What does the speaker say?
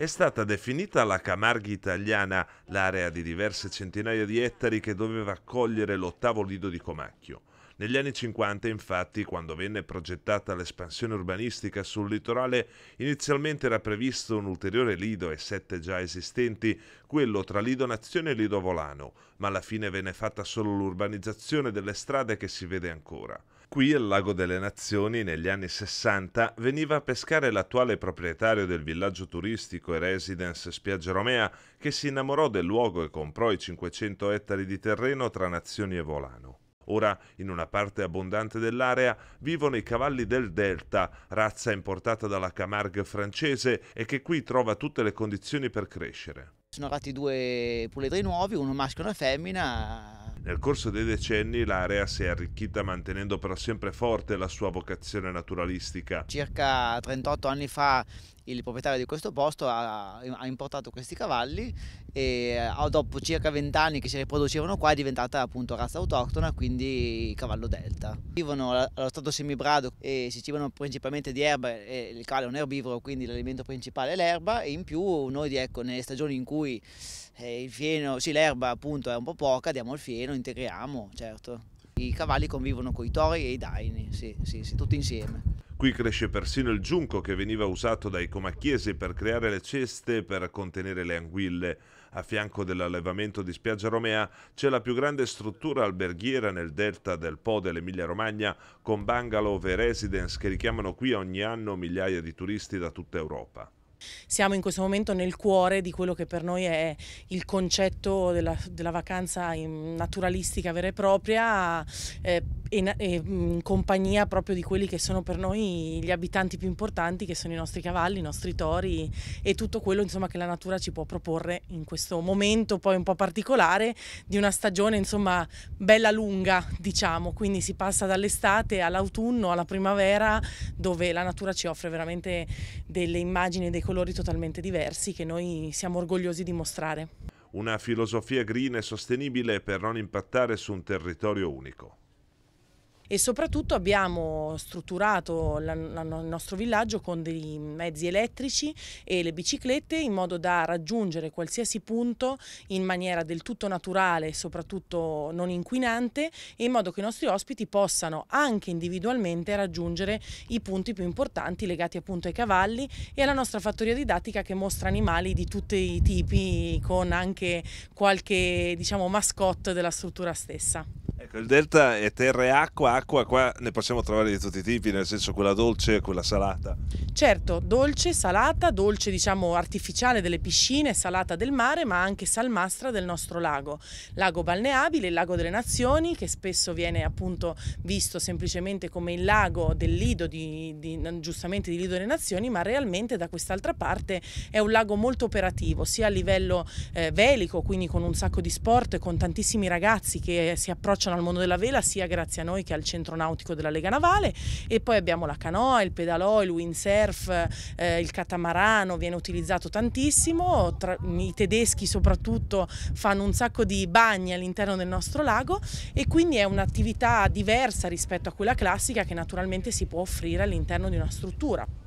è stata definita la Camargue italiana, l'area di diverse centinaia di ettari che doveva accogliere l'ottavo lido di Comacchio. Negli anni 50, infatti, quando venne progettata l'espansione urbanistica sul litorale, inizialmente era previsto un ulteriore lido e sette già esistenti, quello tra Lido Nazione e Lido Volano, ma alla fine venne fatta solo l'urbanizzazione delle strade che si vede ancora. Qui al Lago delle Nazioni negli anni 60 veniva a pescare l'attuale proprietario del villaggio turistico e residence Spiaggia Romea che si innamorò del luogo e comprò i 500 ettari di terreno tra Nazioni e Volano. Ora, in una parte abbondante dell'area, vivono i cavalli del Delta, razza importata dalla Camargue francese e che qui trova tutte le condizioni per crescere. Sono arrivati due puledri nuovi, uno maschio e una femmina, nel corso dei decenni l'area si è arricchita mantenendo però sempre forte la sua vocazione naturalistica. Circa 38 anni fa il proprietario di questo posto ha, ha importato questi cavalli e eh, dopo circa 20 anni che si riproducevano qua è diventata appunto razza autoctona, quindi cavallo delta. Vivono allo stato semibrado e si cibano principalmente di erba e il cavallo è un erbivoro, quindi l'alimento principale è l'erba e in più noi ecco, nelle stagioni in cui il fieno, sì l'erba appunto è un po' poca, diamo il fieno, integriamo, certo. I cavalli convivono con i tori e i daini, sì, sì, sì, tutti insieme. Qui cresce persino il giunco che veniva usato dai comacchiesi per creare le ceste per contenere le anguille. A fianco dell'allevamento di Spiaggia Romea c'è la più grande struttura alberghiera nel delta del Po dell'Emilia Romagna con bungalow e residence che richiamano qui ogni anno migliaia di turisti da tutta Europa. Siamo in questo momento nel cuore di quello che per noi è il concetto della, della vacanza naturalistica vera e propria. Eh, e, e, mm, in compagnia proprio di quelli che sono per noi gli abitanti più importanti, che sono i nostri cavalli, i nostri tori e tutto quello insomma, che la natura ci può proporre in questo momento poi un po' particolare di una stagione insomma, bella lunga, diciamo. Quindi si passa dall'estate all'autunno, alla primavera, dove la natura ci offre veramente delle immagini e dei colori totalmente diversi che noi siamo orgogliosi di mostrare una filosofia green e sostenibile per non impattare su un territorio unico e soprattutto abbiamo strutturato la, la, il nostro villaggio con dei mezzi elettrici e le biciclette in modo da raggiungere qualsiasi punto in maniera del tutto naturale soprattutto non inquinante e in modo che i nostri ospiti possano anche individualmente raggiungere i punti più importanti legati appunto ai cavalli e alla nostra fattoria didattica che mostra animali di tutti i tipi con anche qualche diciamo mascotte della struttura stessa. Ecco, il delta è terra e acqua, acqua qua ne possiamo trovare di tutti i tipi, nel senso quella dolce e quella salata. Certo, dolce, salata, dolce diciamo artificiale delle piscine, salata del mare, ma anche salmastra del nostro lago. Lago balneabile, il lago delle nazioni, che spesso viene appunto visto semplicemente come il lago del Lido, di, di, giustamente di Lido delle Nazioni, ma realmente da quest'altra parte è un lago molto operativo, sia a livello eh, velico, quindi con un sacco di sport, con tantissimi ragazzi che si approcciano al mondo della vela sia grazie a noi che al centro nautico della Lega Navale e poi abbiamo la canoa, il pedalò, il windsurf, eh, il catamarano viene utilizzato tantissimo, Tra, i tedeschi soprattutto fanno un sacco di bagni all'interno del nostro lago e quindi è un'attività diversa rispetto a quella classica che naturalmente si può offrire all'interno di una struttura.